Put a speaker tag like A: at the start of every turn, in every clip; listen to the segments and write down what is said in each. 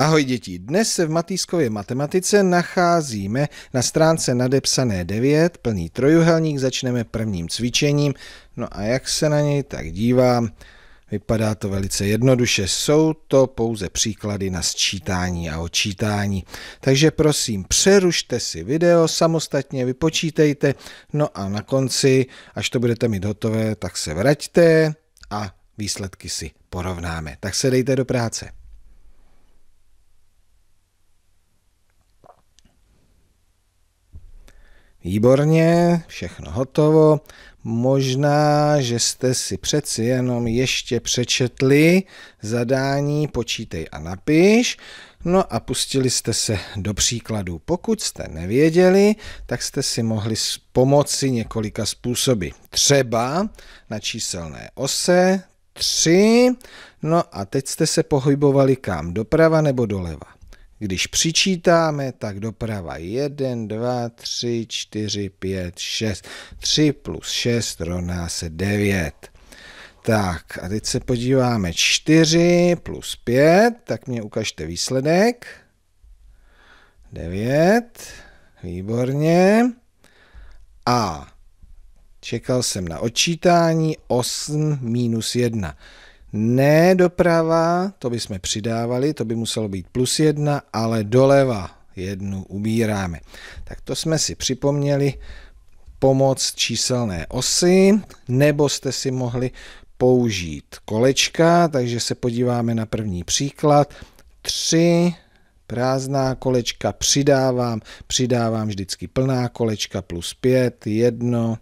A: Ahoj děti, dnes se v Matýskově matematice nacházíme na stránce nadepsané 9, plný trojuhelník, začneme prvním cvičením. No a jak se na něj tak dívám, vypadá to velice jednoduše, jsou to pouze příklady na sčítání a odčítání. Takže prosím, přerušte si video, samostatně vypočítejte, no a na konci, až to budete mít hotové, tak se vraťte a výsledky si porovnáme. Tak se dejte do práce. Výborně, všechno hotovo. Možná, že jste si přeci jenom ještě přečetli zadání Počítej a napiš, no a pustili jste se do příkladu. Pokud jste nevěděli, tak jste si mohli pomoci několika způsoby. Třeba na číselné ose 3, no a teď jste se pohybovali kam, doprava nebo doleva. Když přičítáme, tak doprava 1, 2, 3, 4, 5, 6. 3 plus 6 rovná se 9. Tak a teď se podíváme 4 plus 5, tak mě ukažte výsledek. 9, výborně. A čekal jsem na odčítání 8 minus 1. Ne doprava, to bychom přidávali, to by muselo být plus jedna, ale doleva jednu ubíráme. Tak to jsme si připomněli pomoc číselné osy, nebo jste si mohli použít kolečka, takže se podíváme na první příklad. 3 prázdná kolečka přidávám, přidávám vždycky plná kolečka plus 5, jedno,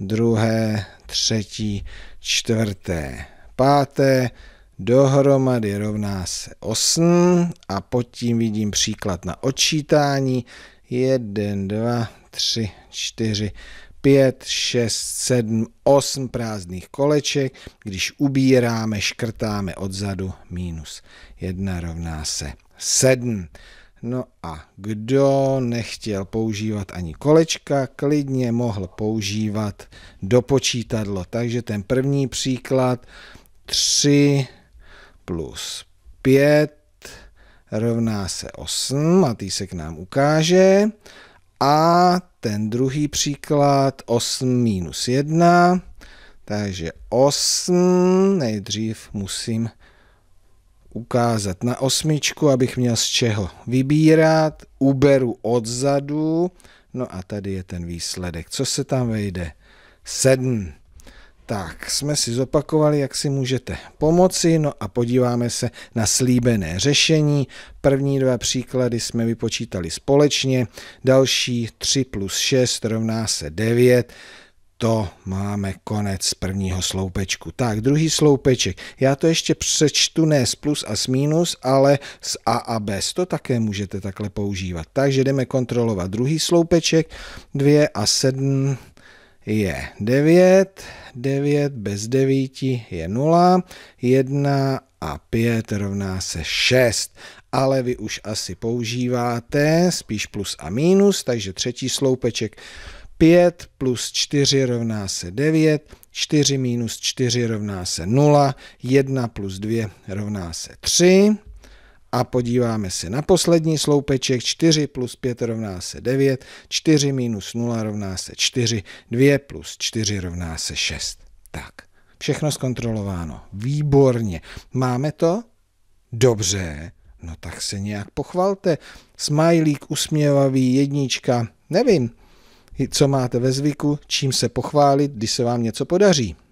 A: druhé, třetí, čtvrté páté, dohromady rovná se 8 a pod tím vidím příklad na odčítání 1, 2, 3, 4, 5, 6, 7, 8 prázdných koleček. Když ubíráme, škrtáme odzadu minus 1 rovná se 7. No a kdo nechtěl používat ani kolečka, klidně mohl používat dopočítadlo. Takže ten první příklad 3 plus 5 rovná se 8 a tý se k nám ukáže. A ten druhý příklad 8 minus 1, takže 8 nejdřív musím ukázat na osmičku, abych měl z čeho vybírat. Uberu odzadu, no a tady je ten výsledek. Co se tam vejde? 7. Tak, jsme si zopakovali, jak si můžete pomoci, no a podíváme se na slíbené řešení. První dva příklady jsme vypočítali společně, další 3 plus 6 rovná se 9 to máme konec prvního sloupečku. Tak, druhý sloupeček. Já to ještě přečtu ne s plus a s minus, ale s a a bez. To také můžete takhle používat. Takže jdeme kontrolovat druhý sloupeček. 2 a 7 je 9, 9 bez 9 je 0, 1 a 5 rovná se 6. Ale vy už asi používáte spíš plus a minus, takže třetí sloupeček 5 plus 4 rovná se 9, 4 minus 4 rovná se 0, 1 plus 2 rovná se 3 a podíváme se na poslední sloupeček. 4 plus 5 rovná se 9, 4 minus 0 rovná se 4, 2 plus 4 rovná se 6. Tak, všechno zkontrolováno. Výborně. Máme to? Dobře. No tak se nějak pochvalte. Smajlík, usměvavý, jednička, nevím, co máte ve zvyku, čím se pochválit, když se vám něco podaří.